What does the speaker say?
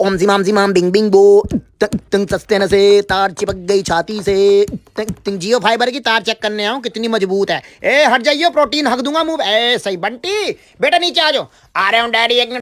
ओम जी माम जी माम Bing Bing बो तंग सस्ते न से तार चिपक गई छाती से तंग जियो फाइबर की तार चेक करने आऊँ कितनी मजबूत है ए हट जाइयो प्रोटीन हक दूंगा मुंह ए सही बंटी बेटा नीचे आ जाओ आ रहे हूँ डैडी एक